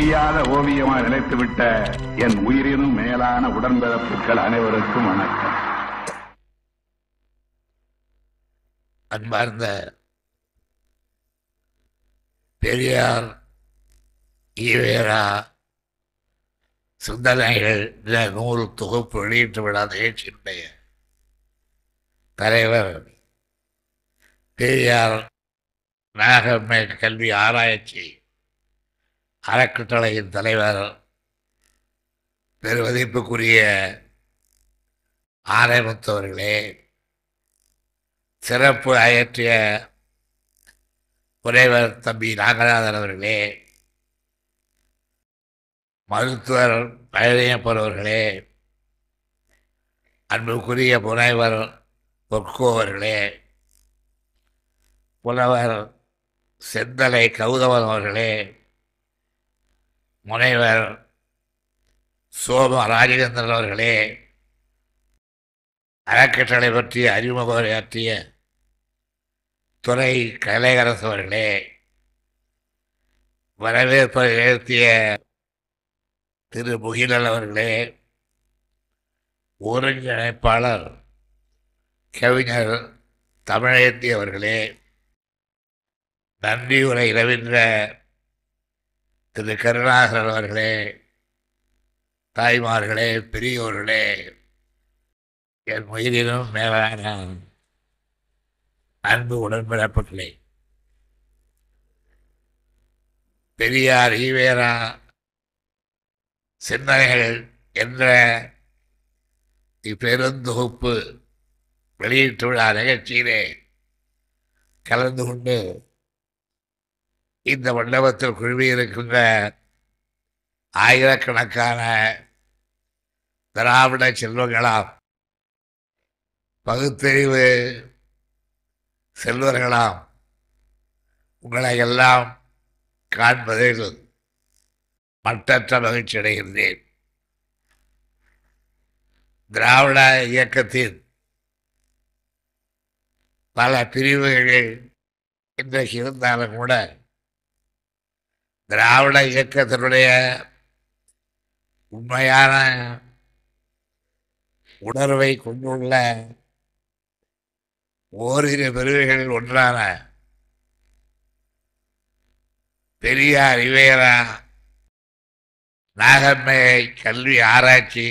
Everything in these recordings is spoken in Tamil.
அழியாத ஓவியமாக நினைத்துவிட்ட என் உயிரினும் மேலான உடன்பிறப்புகள் அனைவருக்கும் வணக்கம் அன்பார்ந்த பெரியார் ஈவேரா சிந்தனைகள் நூல் தொகுப்பு வெளியிட்டு விடாத நிகழ்ச்சியினுடைய தலைவர் பெரியார் நாகமே கல்வி ஆராய்ச்சி அறக்கட்டளையின் தலைவர் பெருமதிப்புக்குரிய ஆரம்பத்தவர்களே சிறப்பு அயற்றிய புனைவர் தம்பி நாகநாதன் அவர்களே மருத்துவர் பழனியப்பர் அன்புக்குரிய புனைவர் பொற்கோ அவர்களே புலவர் செந்தலை கௌதமன் அவர்களே முனைவர் சோம ராஜேந்திரன் அவர்களே அறக்கட்டளை பற்றி அறிமுக உரையாற்றிய துறை கலையரசு அவர்களே வரவேற்பை நிகழ்த்திய திரு முகிலன் அவர்களே ஒருங்கிணைப்பாளர் கவிஞர் தமிழகத்தியவர்களே நன்றியுரை இரவின்ற திரு கருணாகரன் அவர்களே தாய்மார்களே பெரியோர்களே என் உயிரிலும் மேலான அன்பு உடன்பிறப்புகளே பெரியார் ஈவேரா சிந்தனைகள் என்ற இப்பெருந்தொகுப்பு வெளியீட்டுள்ள நிகழ்ச்சியிலே கலந்து கொண்டு இந்த மண்டபத்தில் குழுமியிருக்கின்ற ஆயிரக்கணக்கான திராவிட செல்வங்களாம் பகுத்தறிவு செல்வர்களாம் உங்களை எல்லாம் காண்பதில் மட்டற்ற மகிழ்ச்சி அடைகின்றேன் திராவிட இயக்கத்தின் பல பிரிவுகள் இன்றைக்கு இருந்தாலும் கூட திராவிட இயக்கத்தினுடைய உண்மையான உணர்வை கொண்டுள்ள ஓரிரு பிரிவுகளில் ஒன்றான பெரியார் இவையரா நாகம்மையை கல்வி ஆராய்ச்சி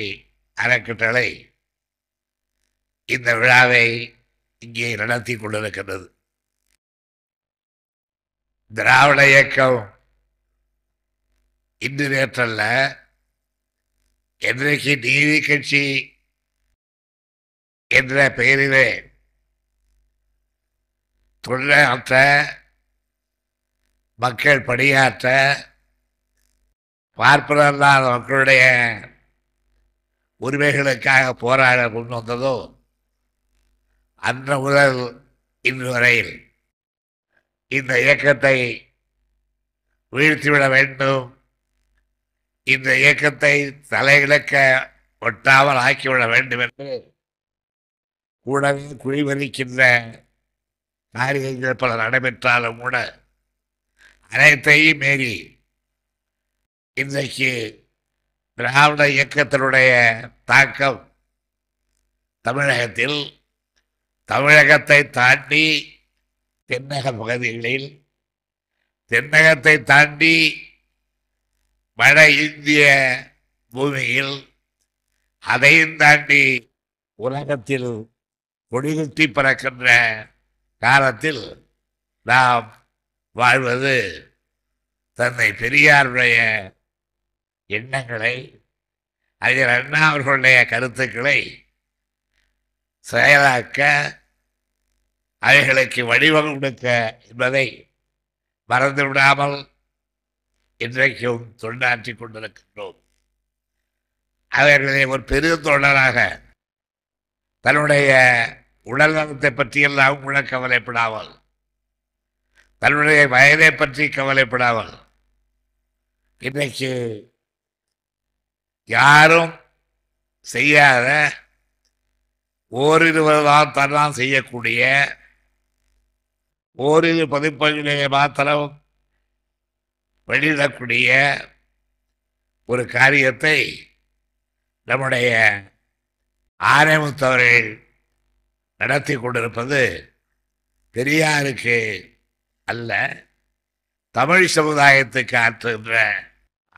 அறக்கட்டளை இந்த விழாவை இங்கே நடத்தி கொண்டிருக்கின்றது திராவிட இயக்கம் இன்று நேற்றல்ல என்றைக்கு நீதி கட்சி என்ற பெயரிலே தொழிலாற்ற மக்கள் பணியாற்ற பார்ப்பனல்லாத மக்களுடைய உரிமைகளுக்காக போராட கொண்டு வந்ததோ அன்று முதல் இன்று வரையில் இந்த இயக்கத்தை வீழ்த்திவிட வேண்டும் இந்த இயக்கத்தை தலையிழக்க ஒட்டாமல் ஆக்கிவிட வேண்டும் என்று ஊடகம் குழிமதிக்கின்ற காரியங்கள் பல நடைபெற்றாலும் கூட அனைத்தையும் மீறி இன்றைக்கு திராவிட இயக்கத்தினுடைய தாக்கம் தமிழகத்தில் தமிழகத்தை தாண்டி தென்னக பகுதிகளில் தென்னகத்தை தாண்டி வட இந்திய பூமியில் அதையும் தாண்டி உலகத்தில் கொடிகட்டி பறக்கின்ற காலத்தில் நாம் வாழ்வது தன்னை பெரியாருடைய எண்ணங்களை அறிஞர் அண்ணா அவர்களுடைய கருத்துக்களை செயலாக்க அவைகளுக்கு வடிவம் கொடுக்க என்பதை மறந்துவிடாமல் இன்றைக்கும் தொண்டாற்றி கொண்டிருக்கின்றோம் அவர்களை ஒரு பெரிய தொண்டராக தன்னுடைய உடல் நலத்தை பற்றியெல்லாம் கூட கவலைப்படாமல் தன்னுடைய வயதை பற்றி கவலைப்படாமல் இன்றைக்கு யாரும் செய்யாத ஓரிருவர்தான் தான் செய்யக்கூடிய ஓரிரு பதிப்பங்களிலே மாத்திரம் வெளியிடக்கூடிய ஒரு காரியத்தை நம்முடைய ஆரம்பத்தவர்கள் நடத்தி கொண்டிருப்பது பெரியாருக்கு அல்ல தமிழ் சமுதாயத்துக்கு ஆற்றுகின்ற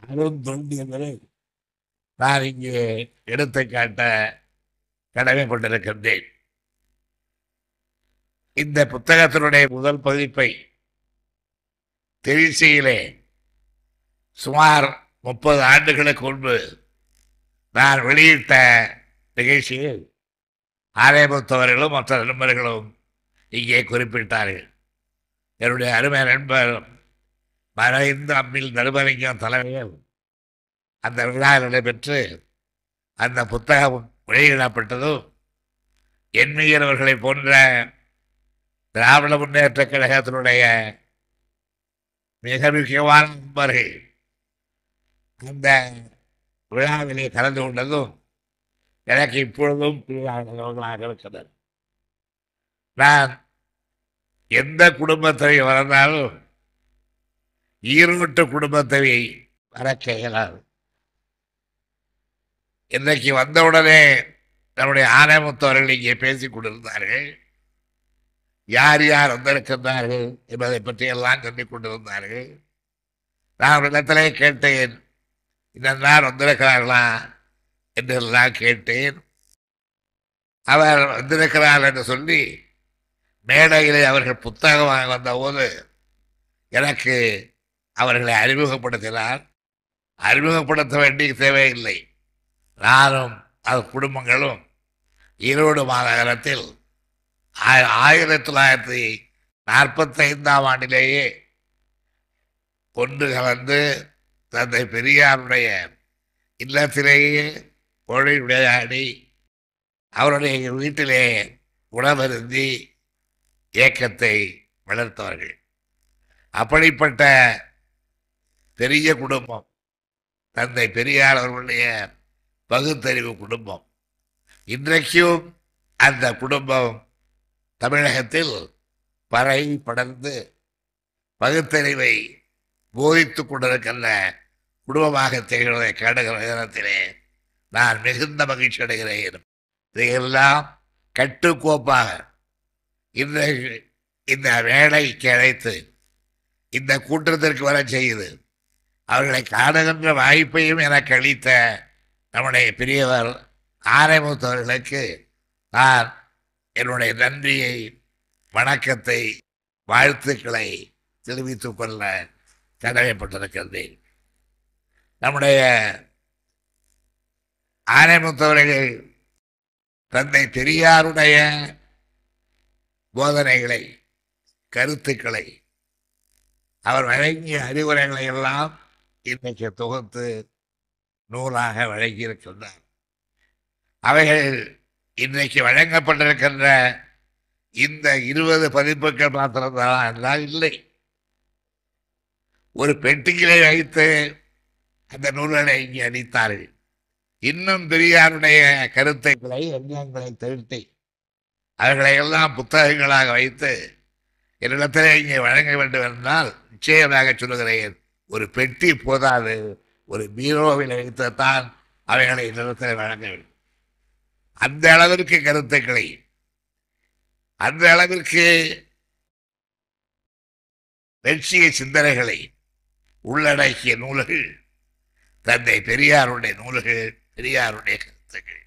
அருந்தொண்டு நான் இங்கே எடுத்து காட்ட கடமை கொண்டிருக்கின்றேன் இந்த புத்தகத்தினுடைய முதல் பதிப்பை தெரிசையிலே சுமார் முப்பது ஆண்டுகளுக்கு முன்பு நான் வெளியிட்ட நிகழ்ச்சியில் ஆலயமுத்தவர்களும் மற்ற நண்பர்களும் இங்கே குறிப்பிட்டார்கள் என்னுடைய அருமை நண்பர் மறைந்த அம்மில் நடுமறிஞர் தலைமையில் அந்த விழா நடைபெற்று அந்த புத்தகம் வெளியிடப்பட்டதும் எண்மீகிறவர்களை போன்ற திராவிட முன்னேற்ற கழகத்தினுடைய மிக முக்கியமான நண்பர்கள் அந்த விழாவிலே கலந்து கொண்டதும் எனக்கு இப்பொழுதும் பிரிவாளர்களாக இருக்கிறது நான் எந்த குடும்பத்தை வளர்ந்தாலும் ஈரோட்டு குடும்பத்தை வர செய்யலாது இன்றைக்கு வந்தவுடனே நம்முடைய ஆணைமுத்தவர்கள் இங்கே பேசிக் கொண்டிருந்தார்கள் யார் யார் வந்திருக்கின்றார்கள் என்பதை பற்றியெல்லாம் சொல்லிக் கொண்டிருந்தார்கள் நான் இடத்திலே கேட்டேன் இதெல்லாம் வந்திருக்கிறார்களா என்றெல்லாம் கேட்டேன் அவர் வந்திருக்கிறார் என்று சொல்லி மேடையிலே அவர்கள் புத்தகமாக வந்தபோது எனக்கு அவர்களை அறிமுகப்படுத்தினார் அறிமுகப்படுத்த வேண்டிய தேவையில்லை நானும் அது குடும்பங்களும் ஈரோடு மாநகரத்தில் ஆயிரத்தி தொள்ளாயிரத்தி நாற்பத்தைந்தாம் ஆண்டிலேயே கொண்டு கலந்து தந்தை பெரியாருடைய இல்லத்திலேயே கோழி விளையாடி அவருடைய எங்கள் வீட்டிலே உணவருந்தி இயக்கத்தை வளர்த்தவர்கள் அப்படிப்பட்ட பெரிய குடும்பம் தந்தை பெரியார் அவர்களுடைய பகுத்தறிவு குடும்பம் இன்றைக்கும் அந்த குடும்பம் தமிழகத்தில் பறை படர்ந்து பகுத்தறிவை போதித்து கொண்டிருக்கின்ற குடும்பமாக திகழ்வதை காடுகிற தினத்திலே நான் மிகுந்த மகிழ்ச்சி அடைகிறேன் இதையெல்லாம் கட்டுக்கோப்பாக இந்த இந்த வேலைக்கு அழைத்து இந்த கூட்டத்திற்கு வர செய்து அவர்களை காணுகின்ற வாய்ப்பையும் எனக்கு அளித்த நம்முடைய பெரியவர் ஆரம்பத்தவர்களுக்கு நான் என்னுடைய நன்றியை வணக்கத்தை வாழ்த்துக்களை தெரிவித்துக் கொள்ள கடமைப்பட்டிருக்கின்றேன் நம்முடைய ஆனைமுத்தவர்கள் தந்தை பெரியாருடைய போதனைகளை கருத்துக்களை அவர் வழங்கிய அறிவுரைகளை எல்லாம் இன்றைக்கு தொகுத்து நூலாக வழங்கியிருக்கின்றார் அவைகள் இன்றைக்கு வழங்கப்பட்டிருக்கின்ற இந்த இருபது பதிப்புகள் மாத்திரம்தான் என்றால் இல்லை ஒரு பெட்டிகளை வைத்து அந்த நூல்களை இங்கே அணித்தார்கள் இன்னும் பெரியாருடைய கருத்தைகளை எண்ணங்களை திருட்டி அவர்களையெல்லாம் புத்தகங்களாக வைத்து என்னிடத்திலே இங்கே வழங்க வேண்டும் என்றால் நிச்சயமாக சொல்லுகிறேன் ஒரு பெட்டி போதாது ஒரு பீரோவில் வைத்துத்தான் அவைகளை என்னிடத்தில் வழங்க வேண்டும் அந்த அளவிற்கு கருத்துக்களை அந்த அளவிற்கு லட்சிய சிந்தனைகளை உள்ளடக்கிய நூல்கள் தந்தை பெரியாருடைய நூல்கள் பெரியாருடைய கருத்துக்கள்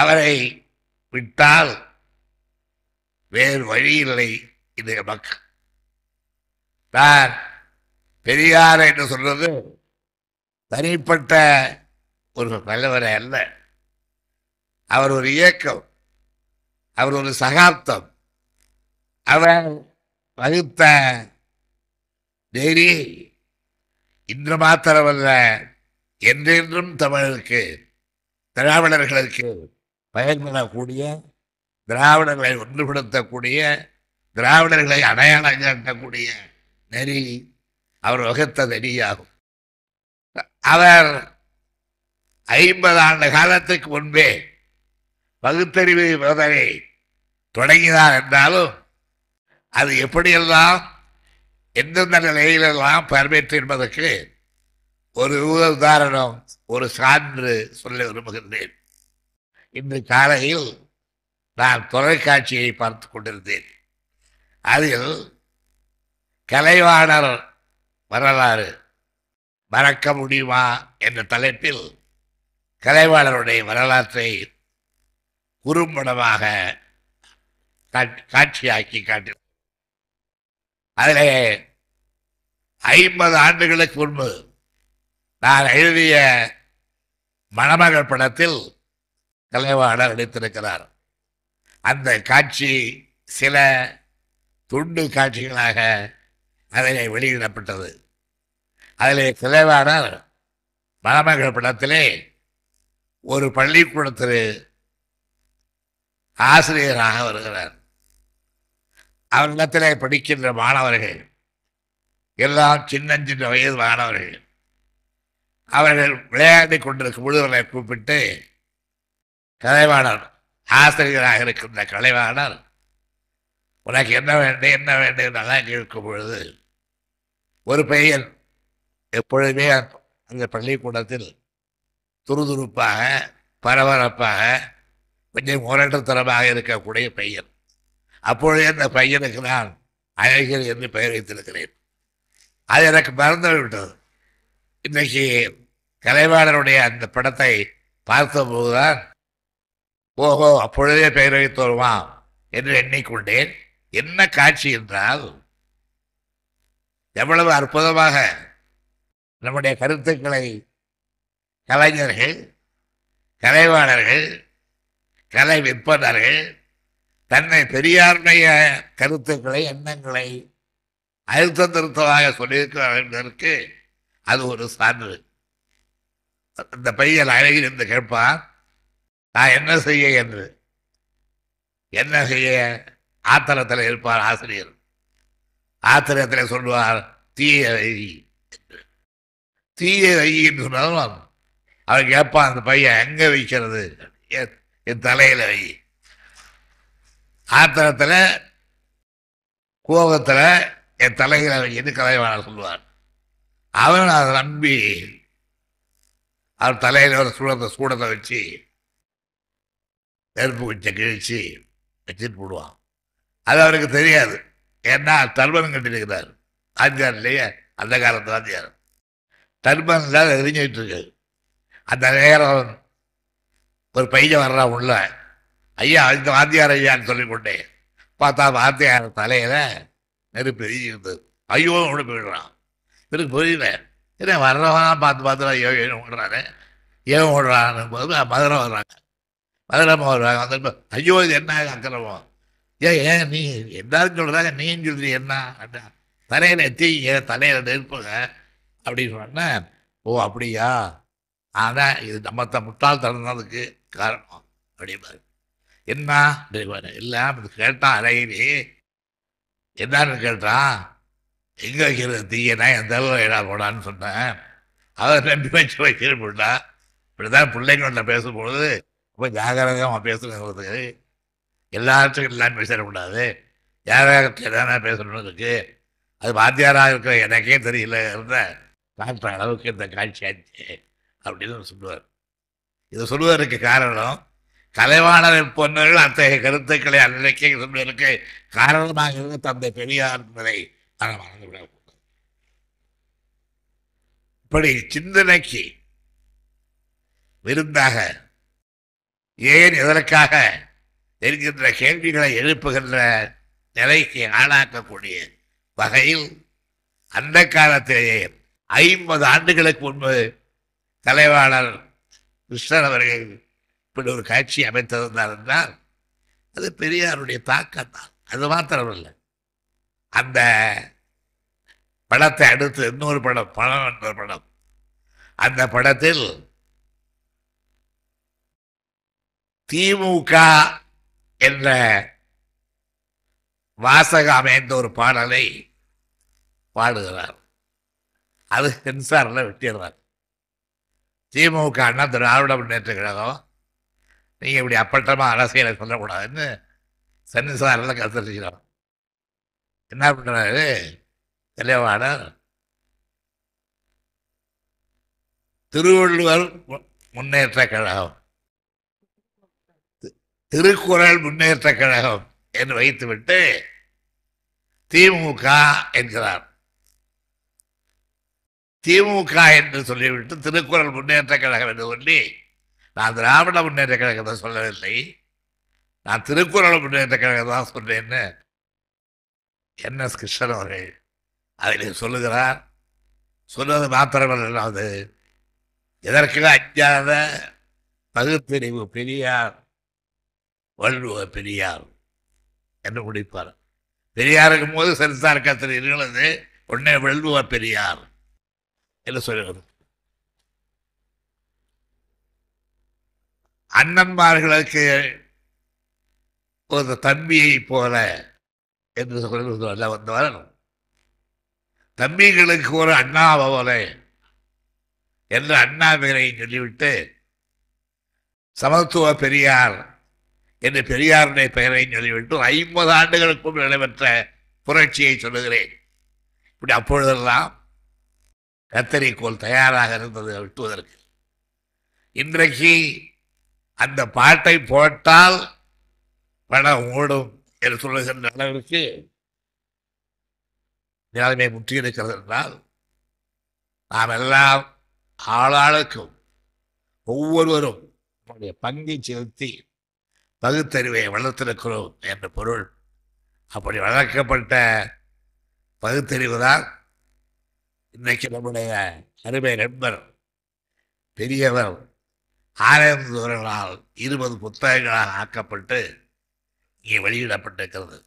அவரை விட்டால் வேறு வழியில்லை இது மக்கள் நான் பெரியார் என்று சொல்றது தனிப்பட்ட ஒரு தலைவரை அல்ல அவர் ஒரு இயக்கம் அவர் ஒரு சகாப்தம் அவர் வகுத்த நெறி இன்று மாத்திரமல்ல என்றென்றும் தமிழருக்கு திராவிடர்களுக்கு பயன்படக்கூடிய திராவிடர்களை ஒன்றுபடுத்தக்கூடிய திராவிடர்களை அடையாளம் காட்டக்கூடிய நெறி அவர் வகுத்த நெறியாகும் அவர் ஐம்பது ஆண்டு காலத்துக்கு முன்பே பகுத்தறிவு போதனை தொடங்கினார் என்றாலும் அது எப்படியெல்லாம் எந்தெந்த நிலையிலெல்லாம் பரவேற்று என்பதற்கு ஒரு உதாரணம் ஒரு சான்று சொல்ல விரும்புகின்றேன் இன்று காலையில் நான் தொலைக்காட்சியை பார்த்து கொண்டிருந்தேன் அதில் கலைவாணர் வரலாறு மறக்க முடியுமா என்ற தலைப்பில் கலைவாளருடைய வரலாற்றை குறும்படமாக காட்சியாக்கி காட்டி அதில் ஐம்பது ஆண்டுகளுக்கு முன்பு நான் எழுதிய மணமகள் படத்தில் கலைவாணர் நடித்திருக்கிறார் அந்த காட்சி சில துண்டு காட்சிகளாக அதில் வெளியிடப்பட்டது அதில் கலைவாணர் மணமகள் படத்திலே ஒரு பள்ளிக்கூடத்தில் ஆசிரியராக வருகிறார் அவரிடத்தில் படிக்கின்ற மாணவர்கள் எல்லாம் சின்னஞ்சின்ற வயது மாணவர்கள் அவர்கள் விளையாடி கொண்டிருக்கும் முழுவதை கூப்பிட்டு கலைவாணர் ஆசிரியராக இருக்கின்ற கலைவாணர் உனக்கு என்ன வேண்டும் என்ன வேண்டும் என்றெல்லாம் கேட்கும் பொழுது ஒரு பையன் எப்பொழுதுமே அந்த பள்ளிக்கூடத்தில் துருதுருப்பாக பரபரப்பாக கொஞ்சம் முரட்டுத்தனமாக இருக்கக்கூடிய பையன் அப்பொழுது அந்த பையனுக்கு நான் அழகிரி என்று பெயர் வைத்திருக்கிறேன் அது எனக்கு மறந்து விட்டது இன்றைக்கு கலைவாளருடைய அந்த படத்தை பார்த்தபோதுதான் ஓஹோ அப்பொழுதே பெயர் வைத்தோருமா என்று எண்ணிக்கொண்டேன் என்ன காட்சி என்றால் எவ்வளவு அற்புதமாக நம்முடைய கருத்துக்களை கலைஞர்கள் கலைவாளர்கள் கலை விற்பனர்கள் தன்னை பெரியாருடைய கருத்துக்களை எண்ணங்களை அழுத்த திருத்தமாக சொல்லியிருக்கிறார் என்பதற்கு அது ஒரு சான்று இந்த பையன் அழகில் இருந்து கேட்பான் நான் என்ன செய்ய என்று என்ன செய்ய ஆத்திரத்தில் இருப்பார் ஆசிரியர் ஆத்திரத்தில் சொல்வார் தீய ரயி தீய என்று சொன்னாலும் அவன் கேட்பான் அந்த பையன் எங்கே வைக்கிறது என் தலையில் வை ஆத்திரத்தில் கோபத்தில் என் தலைகளை வைக்கிட்டு கலைவாணர் சொல்லுவார் அவன் அதை நம்பி அவர் தலையில் ஒரு சூடத்தை சூடத்தை வச்சு நெருப்பு குச்சை கிழிச்சு வச்சுட்டு போடுவான் அது அவருக்கு தெரியாது ஏன்னா தர்மன் கட்டிருக்கிறார் ஆத்தியார் இல்லையே அந்த காலத்தில் ஆத்தியார் தர்மன் இல்லாத எரிஞ்சிட்டு இருக்கு அந்த நேரம் ஒரு பையன் வர்றான் உள்ள ஐயா இந்த வாத்தியார் ஐயான்னு சொல்லிக்கொண்டே பார்த்தா வாத்தியார் தலையில் நெருப்பு எரிஞ்சிருந்தது ஐயோ ஒன்று போயிடுறான் பிறகு புரியல ஏன்னா வர்றவனா பார்த்து பார்த்து ஐயோ ஏன் ஓடுறாரு ஏன் ஓடுறான்னு போது மதுரை வர்றாங்க மதுரை வருவாங்க வந்து ஐயோ இது என்ன அக்கிரமம் ஏன் ஏன் நீ எல்லாரும் சொல்கிறாங்க நீ சொல்றீ என்ன அப்படின்னா தலையில் எத்திங்க தலையில் நெருப்புங்க அப்படின்னு சொன்னேன் ஓ அப்படியா ஆனால் இது நம்ம த முட்டாள் தந்ததுக்கு காரணம் அப்படிம்பாரு என்ன அப்படிவாரு இல்லை கேட்டான் அழகிரி என்னன்னு கேட்டான் எங்கே வைக்கிற தீயனா எந்த அளவு இடம் போடான்னு சொன்னேன் அதை நம்பி வச்சு வைக்கிற போட்டா இப்படிதான் பிள்ளைங்கள்ட்ட பேசும்பொழுது ரொம்ப ஜாகிரதமாக பேசுறது எல்லாத்துக்கும் எல்லாம் பேசக்கூடாது ஜாதகத்தில் என்ன பேசணும்னு இருக்குது அது வாத்தியாராக இருக்கிற எனக்கே தெரியல இருந்த அளவுக்கு இந்த காட்சி ஆச்சு அப்படின்னு சொல்லுவார் இதை சொல்லுவதற்கு காரணம் கலைவாணரின் பொன்னர்கள் அத்தகைய கருத்துக்களை அன்றைக்கே இருந்ததற்கு காரணமாக இருந்த தந்தை பெரியார் என்பதை நாம் மறந்துவிடக்கூடாது இப்படி சிந்தனைக்கு விருந்தாக ஏன் எதற்காக என்கின்ற கேள்விகளை எழுப்புகின்ற நிலைக்கு ஆளாக்கக்கூடிய வகையில் அந்த காலத்திலேயே ஐம்பது ஆண்டுகளுக்கு முன்பு தலைவாளர் கிருஷ்ணன் அவர்கள் இப்படி ஒரு காட்சி அமைத்ததுதான் என்றால் அது பெரியாருடைய தாக்கம் தான் அது மாத்திரம் இல்லை அந்த படத்தை அடுத்து இன்னொரு படம் படம் என்ற படம் அந்த படத்தில் திமுக என்ற வாசக அமைந்த ஒரு பாடலை பாடுகிறார் அது சென்சாரில் வெட்டிடுறார் திமுக அண்ணா திராவிட முன்னேற்ற கழகம் நீங்கள் இப்படி அப்பட்டமாக அரசியலை சொல்லக்கூடாதுன்னு சன்னிசாரில் கத்தரிக்கிறோம் என்ன பண்ணுறாரு தெளிவாளர் திருவள்ளுவர் முன்னேற்ற கழகம் திருக்குறள் முன்னேற்ற கழகம் என்று வைத்துவிட்டு திமுக என்கிறார் திமுக என்று சொல்லிவிட்டு திருக்குறள் முன்னேற்ற கழகம் என்று சொல்லி நான் திராவிட முன்னேற்ற கழகத்தை சொல்லவில்லை நான் திருக்குறள் முன்னேற்ற கழகம் தான் சொன்னேன்னு என் எஸ் கிருஷ்ணன் அவர்கள் அதில் சொல்லுகிறார் சொன்னது அது எதற்கு அஞ்சாத பகுத்தறிவு பெரியார் வள்ளுவ பெரியார் என்று முடிப்பார் பெரியாருக்கும் போது சரித்தார் கத்திரி இருக்கிறது உடனே வள்ளுவ பெரியார் என்று சொல்லுகிறது அண்ணன்மார்களுக்கு ஒரு தம்பியை போல என்று சொல்வது அல்ல வரணும் தம்பிகளுக்கு ஒரு அண்ணா போல என்று அண்ணா அண்ணாமலை சொல்லிவிட்டு சமத்துவ பெரியார் என்று பெரியாருடைய பெயரை சொல்லிவிட்டு ஐம்பது ஆண்டுகளுக்கு நடைபெற்ற புரட்சியை சொல்லுகிறேன் இப்படி அப்பொழுதெல்லாம் கத்தரிக்கோள் தயாராக இருந்தது விட்டுவதற்கு இன்றைக்கு அந்த பாட்டை போட்டால் பணம் ஓடும் என்று சொல்லுகின்ற அளவிற்கு நிலைமை முற்றியிருக்கிறது என்றால் நாம் எல்லாம் ஆளாளுக்கும் ஒவ்வொருவரும் நம்முடைய பங்கை செலுத்தி பகுத்தறிவை வளர்த்திருக்கிறோம் என்ற பொருள் அப்படி வளர்க்கப்பட்ட பகுத்தறிவு தான் இன்றைக்கு நம்முடைய அருமை நண்பர் பெரியவர் ஆனந்தவர்களால் இருபது புத்தகங்களால் ஆக்கப்பட்டு இங்கே வெளியிடப்பட்டிருக்கிறது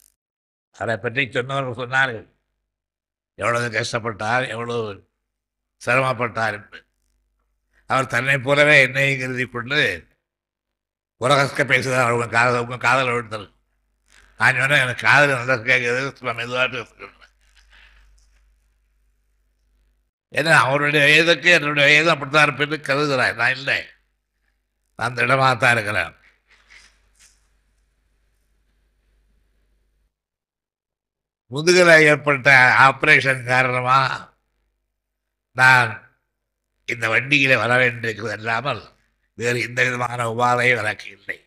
அதை பற்றி சொன்னவர்கள் சொன்னார்கள் எவ்வளவு கஷ்டப்பட்டார் எவ்வளவு சிரமப்பட்டார் என்று அவர் தன்னை போலவே என்னை கருதி கொண்டு உலகஸ்க பேசுகிறார் அவங்க காதல் உங்கள் காதல் விழுந்தது நான் சொன்னால் எனக்கு காதல் நல்லா நான் மெதுவாக ஏன்னா அவருடைய வயதுக்கு என்னுடைய வயது அப்படித்தான் இருப்பேன்னு கருதுகிறார் நான் இல்லை நான் திடமாக தான் இருக்கிறேன் முதுகில் ஏற்பட்ட ஆப்ரேஷன் காரணமாக நான் இந்த வண்டியில் வர வேண்டியிருக்கிறது அல்லாமல் வேறு எந்த விதமான உபாதையும் எனக்கு இல்லை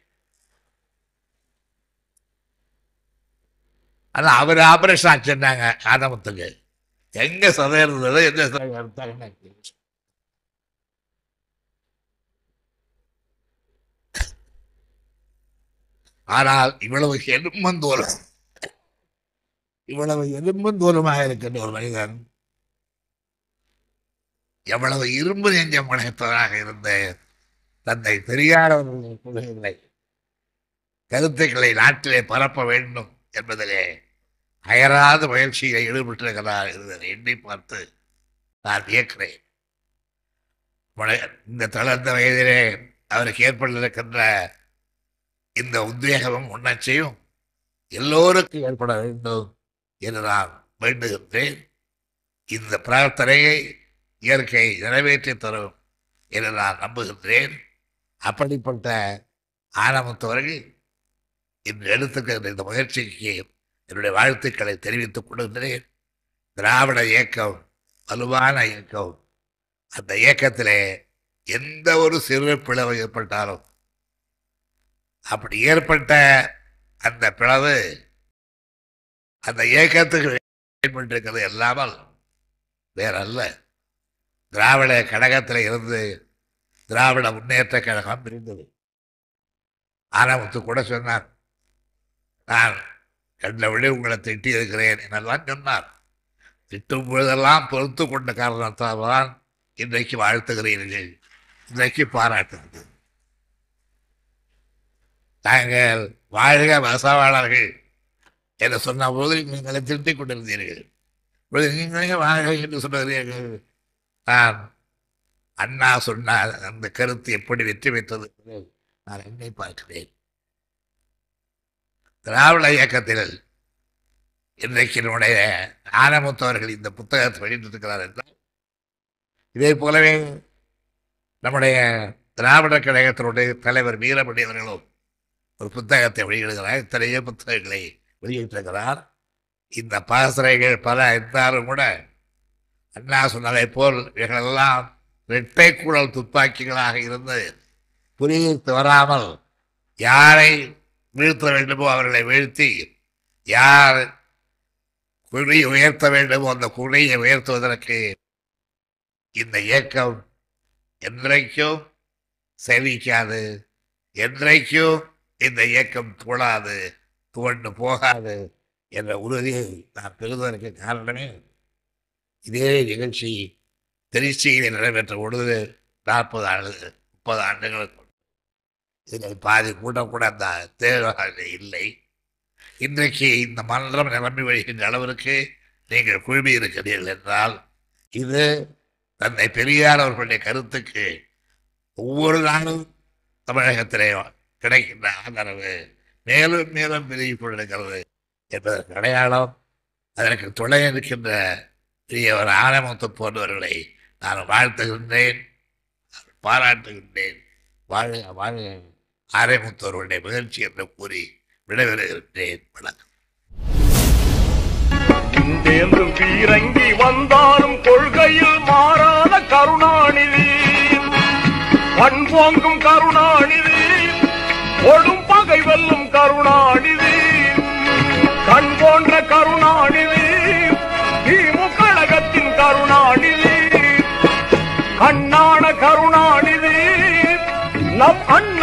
ஆனால் அவர் ஆப்ரேஷன் ஆச்சுன்னாங்க ஆதமத்துக்கு எங்கே சதை இருந்தது எந்த சதை ஆனால் இவ்வளவு எலும்பந்தோலம் இவ்வளவு எலும்பந்தோலமாக இருக்கின்ற ஒரு மனிதன் எவ்வளவு இரும்பு நெஞ்சம் உழைப்பதாக இருந்த தந்தை பெரியார் அவர்களுடைய கொள்கைகளை கருத்துக்களை நாட்டிலே பரப்ப வேண்டும் என்பதிலே அயராத முயற்சியில் ஈடுபட்டிருக்கிறார் என்பதை எண்ணி பார்த்து நான் வியக்கிறேன் இந்த தளர்ந்த வயதிலே அவருக்கு ஏற்பட்டிருக்கின்ற இந்த உத்வேகமும் உணர்ச்சியும் எல்லோருக்கும் ஏற்பட வேண்டும் என்று நான் வேண்டுகின்றேன் இந்த பிரார்த்தனையை இயற்கை நிறைவேற்றி தரும் என்று நான் நம்புகின்றேன் அப்படிப்பட்ட ஆரம்பத்தவர்கள் இந்த எடுத்துக்கிற இந்த முயற்சிக்கு என்னுடைய வாழ்த்துக்களை தெரிவித்துக் கொள்கின்றேன் திராவிட இயக்கம் வலுவான இயக்கம் அந்த இயக்கத்திலே எந்த ஒரு சிறு பிளவு ஏற்பட்டாலும் அப்படி ஏற்பட்ட அந்த பிளவு அந்த இயக்கத்துக்கு ஏற்பட்டிருக்கிறது இல்லாமல் வேறல்ல திராவிட கழகத்தில் இருந்து திராவிட முன்னேற்ற கழகம் பிரிந்தது ஆரம்பத்து கூட சொன்னார் நான் கண்டபடி உங்களை திட்டி இருக்கிறேன் என்னெல்லாம் சொன்னார் திட்டும் பொழுதெல்லாம் பொறுத்து கொண்ட காரணத்தால் தான் இன்றைக்கு வாழ்த்துகிறீர்கள் இன்றைக்கு பாராட்டுகிறது தாங்கள் வாழ்க வசவாளர்கள் என்று சொன்னபோது நீங்களை திருத்திக் கொண்டிருந்தீர்கள் நீங்களே வாழ்க என்று சொல்லுகிறீர்கள் நான் அண்ணா சொன்னால் அந்த கருத்து எப்படி வெற்றி பெற்றது நான் என்னை பார்க்கிறேன் திராவிட இயக்கத்தில் இன்றைக்கு என்னுடைய ஆனமுத்தவர்கள் இந்த புத்தகத்தை வெளியிட்டிருக்கிறார் என்றால் இதே போலவே நம்முடைய திராவிட கழகத்தினுடைய தலைவர் வீரமணி அவர்களும் ஒரு புத்தகத்தை வெளியிடுகிறார் இத்தனைய புத்தகங்களை வெளியிட்டிருக்கிறார் இந்த பாசுரைகள் பல இருந்தாலும் கூட அண்ணா சொன்னதை போல் இவைகளெல்லாம் இரட்டை கூடல் துப்பாக்கிகளாக இருந்து புரிவித்து வராமல் யாரை வீழ்த்த வேண்டுமோ அவர்களை வீழ்த்தி யார் குழி உயர்த்த வேண்டுமோ அந்த குழியை உயர்த்துவதற்கு இந்த இயக்கம் என்றைக்கும் செவிக்காது என்றைக்கும் இந்த இயக்கம் தோழாது துவண்டு போகாது என்ற உறுதியை நான் பெறுவதற்கு காரணமே இதே நிகழ்ச்சி திருச்சியில் நடைபெற்ற பொழுது நாற்பது ஆண்டு முப்பது ஆண்டுகளுக்கு இதில் பாதி கூட்டம் கூட அந்த தேர்தல் இல்லை இன்றைக்கு இந்த மன்றம் நிரம்பி வருகின்ற அளவிற்கு நீங்கள் குழுமி இருக்கிறீர்கள் என்றால் இது தந்தை பெரியார் அவர்களுடைய கருத்துக்கு ஒவ்வொரு நாளும் தமிழகத்திலே கிடைக்கின்ற ஆதரவு மேலும் மேலும் விரிவுபடுகிறது என்பதற்கு அடையாளம் அதற்கு துணை இருக்கின்ற பெரியவர் ஆரம்பத்து போன்றவர்களை நான் வாழ்த்துகின்றேன் பாராட்டுகின்றேன் வாழ வாழ ஆரைமுத்தவர்களுடைய முயற்சி என்று கூறி விடைபெறுகின்றேன் வணக்கம் பீரங்கி வந்தாலும் கொள்கையில் மாறாத கருணாநிதி பண்போங்கும் கருணாநிதி கொடும் பகை வெல்லும் கருணாநிதி கண் போன்ற கருணாநிதி திமுக கழகத்தின் கருணாநிதி கண்ணான கருணாநிதி நம் அண்ணன்